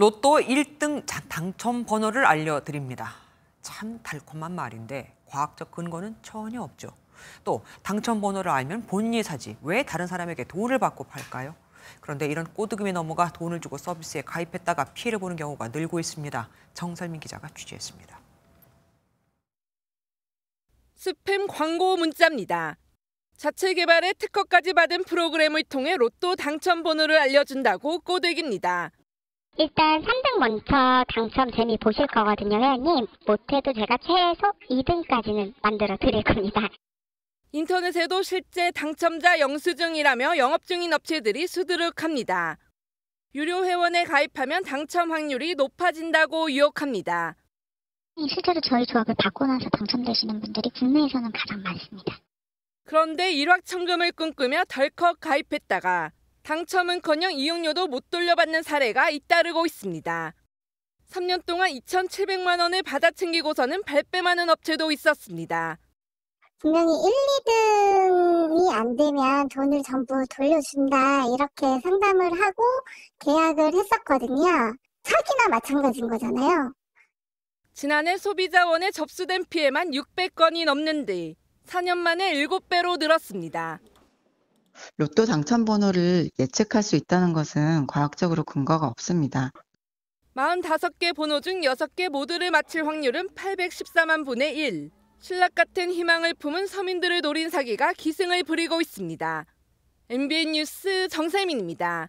로또 1등 당첨 번호를 알려드립니다. 참 달콤한 말인데 과학적 근거는 전혀 없죠. 또 당첨 번호를 알면 본인이 사지 왜 다른 사람에게 돈을 받고 팔까요? 그런데 이런 꼬드김에 넘어가 돈을 주고 서비스에 가입했다가 피해를 보는 경우가 늘고 있습니다. 정설민 기자가 취재했습니다. 스팸 광고 문자입니다. 자체 개발에 특허까지 받은 프로그램을 통해 로또 당첨 번호를 알려준다고 꼬드깁니다. 일단 3등 먼저 당첨 재미 보실 거거든요, 회원님. 못해도 제가 최소 2등까지는 만들어 드릴 겁니다. 인터넷에도 실제 당첨자 영수증이라며 영업 중인 업체들이 수두룩합니다. 유료 회원에 가입하면 당첨 확률이 높아진다고 유혹합니다. 실제로 저희 조합을 받고 나서 당첨되시는 분들이 국내에서는 가장 많습니다. 그런데 일확천금을 꿈꾸며 덜컥 가입했다가 당첨은커녕 이용료도 못 돌려받는 사례가 잇따르고 있습니다. 3년 동안 2,700만 원을 받아 챙기고서는 발뺌하는 업체도 있었습니다. 분명히 1, 2등이 안 되면 돈을 전부 돌려준다 이렇게 상담을 하고 계약을 했었거든요. 사기나 마찬가지인 거잖아요. 지난해 소비자원에 접수된 피해만 600건이 넘는뒤 4년 만에 7배로 늘었습니다. 로또 당첨 번호를 예측할 수 있다는 것은 과학적으로 근거가 없습니다. 45개 번호 중 6개 모두를 맞힐 확률은 814만 분의 1. 신락 같은 희망을 품은 서민들을 노린 사기가 기승을 부리고 있습니다. MBN 뉴스 정세민입니다.